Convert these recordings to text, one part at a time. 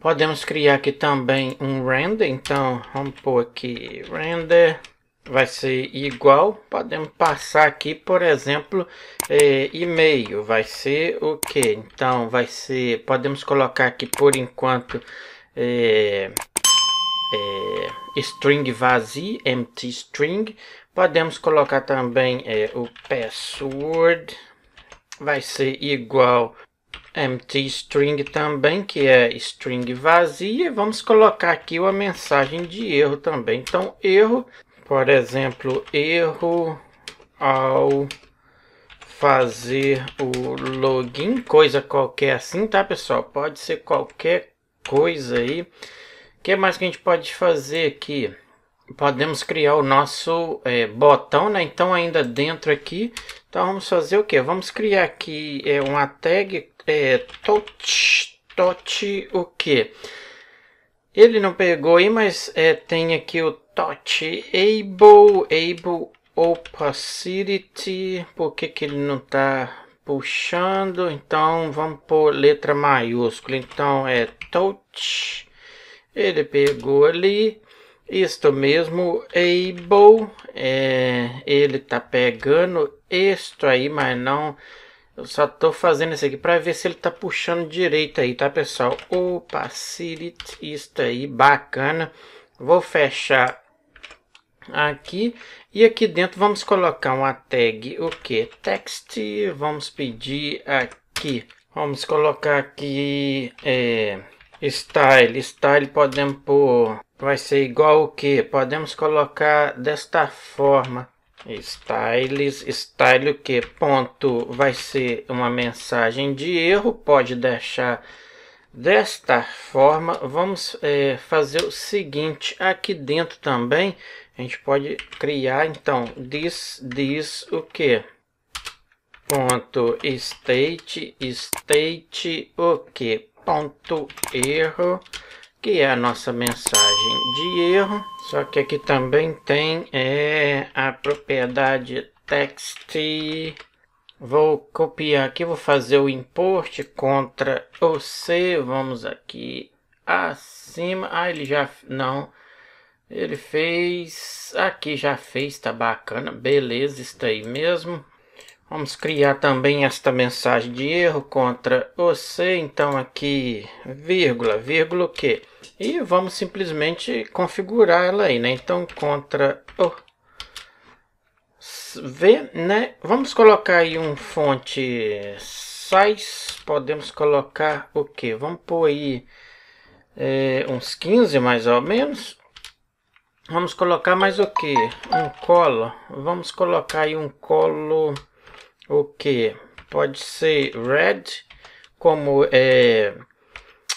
Podemos criar aqui também um render, então vamos pôr aqui render, vai ser igual, podemos passar aqui, por exemplo, é, e-mail, vai ser o que? Então vai ser, podemos colocar aqui por enquanto é, é, string vazio, empty string, podemos colocar também o password, vai ser igual empty string também, que é string vazia. Vamos colocar aqui uma mensagem de erro também. Então, erro, por exemplo, erro ao fazer o login, coisa qualquer assim, tá, pessoal? Pode ser qualquer coisa aí. O que mais que a gente pode fazer aqui? Podemos criar o nosso é, botão, né? Então, ainda dentro aqui. Então, vamos fazer o que? Vamos criar aqui é, uma tag é, tot, tot o que? Ele não pegou aí, mas é, tem aqui o tot able, able opacity. Por que, que ele não está puxando? Então vamos por letra maiúscula. Então é tot. Ele pegou ali. Isto mesmo, able, é, ele está pegando isto aí, mas não eu só tô fazendo isso aqui para ver se ele tá puxando direito aí, tá, pessoal? Opa, Sirit, isso aí, bacana. Vou fechar aqui. E aqui dentro vamos colocar uma tag, o que? Text, vamos pedir aqui. Vamos colocar aqui é, style. Style podemos pôr, vai ser igual o que? Podemos colocar desta forma styles, style o que ponto vai ser uma mensagem de erro, pode deixar desta forma. Vamos é, fazer o seguinte, aqui dentro também, a gente pode criar, então, diz, diz o que? Ponto state, state o que? Ponto erro, que é a nossa mensagem de erro. Só que aqui também tem é, a propriedade text. Vou copiar aqui, vou fazer o import contra o C. Vamos aqui acima. Ah, ele já... não. Ele fez... aqui já fez, tá bacana. Beleza, está aí mesmo. Vamos criar também esta mensagem de erro contra você, então aqui, vírgula, vírgula o quê? E vamos simplesmente configurar ela aí, né? Então, contra o V, né? Vamos colocar aí um fonte size, podemos colocar o quê? Vamos pôr aí é, uns 15 mais ou menos. Vamos colocar mais o quê? Um colo, vamos colocar aí um colo o que pode ser red como é,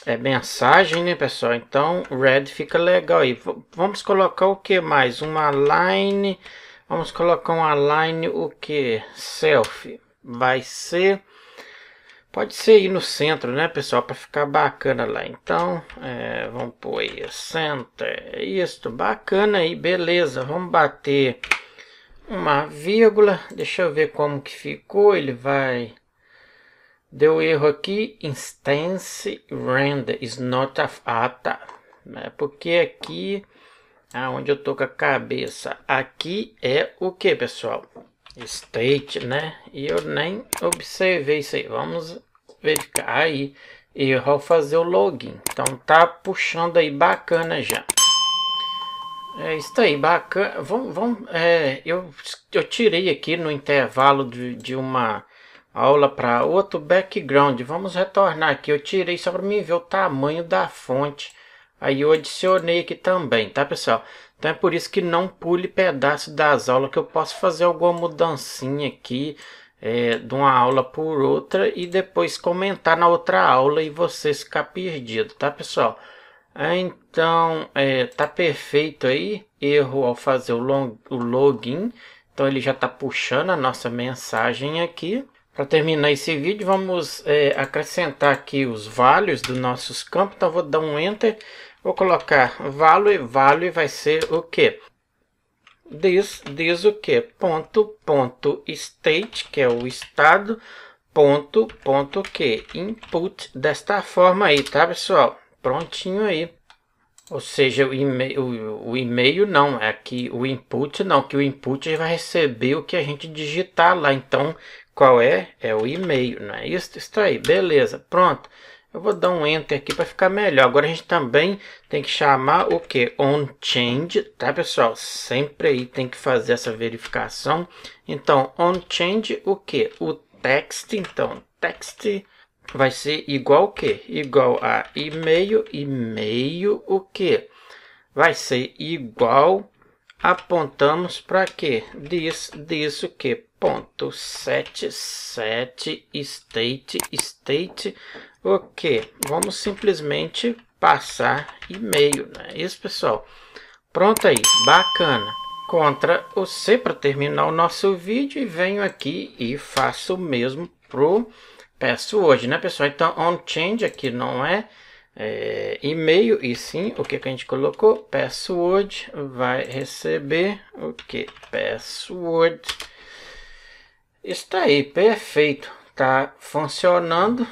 é mensagem, né, pessoal? Então, red fica legal aí. vamos colocar o que mais? Uma line. Vamos colocar uma line o que? Selfie. Vai ser Pode ser aí no centro, né, pessoal? Para ficar bacana lá. Então, é, vamos pôr aí center. Isso, bacana aí, beleza. Vamos bater uma vírgula. Deixa eu ver como que ficou. Ele vai... Deu erro aqui. Instance render is not a... Ah, tá. né porque aqui... Aonde eu tô com a cabeça. Aqui é o que, pessoal? State, né? E eu nem observei isso aí. Vamos verificar aí. Erro ao fazer o login. Então tá puxando aí bacana já. É isso aí, bacana. Vamos, vamos, é, eu, eu tirei aqui no intervalo de, de uma aula para outro background. Vamos retornar aqui. Eu tirei só para me ver o tamanho da fonte. Aí eu adicionei aqui também, tá pessoal? Então é por isso que não pule pedaço das aulas, que eu posso fazer alguma mudancinha aqui é, de uma aula por outra e depois comentar na outra aula e vocês ficar perdido, tá pessoal? Ah, então, é, tá perfeito aí. Erro ao fazer o, long, o login. Então ele já está puxando a nossa mensagem aqui. Para terminar esse vídeo, vamos é, acrescentar aqui os values dos nossos campos. Então vou dar um Enter. Vou colocar value, value vai ser o que? Diz, diz o que? Ponto, ponto, state, que é o estado, ponto, ponto, que? Input, desta forma aí, tá pessoal? prontinho aí. Ou seja, o e-mail, o, o e-mail não, é que o input não, que o input vai receber o que a gente digitar lá. Então, qual é? É o e-mail, não é isso? Está aí, beleza, pronto. Eu vou dar um enter aqui para ficar melhor. Agora a gente também tem que chamar o que? On change, tá pessoal? Sempre aí tem que fazer essa verificação. Então, on change o que? O text, então, text vai ser igual o quê? Igual a e meio, e meio o quê? Vai ser igual, apontamos para quê? Diz, diz o quê? Ponto 7, 7, state, state, o quê? Vamos simplesmente passar e meio, né? Isso, pessoal. Pronto aí, bacana. Contra o C para terminar o nosso vídeo e venho aqui e faço o mesmo pro password, né, pessoal? Então, on-change aqui não é, é, e-mail, e sim, o que, que a gente colocou? Password vai receber o que? Password. Está aí, perfeito. Está funcionando.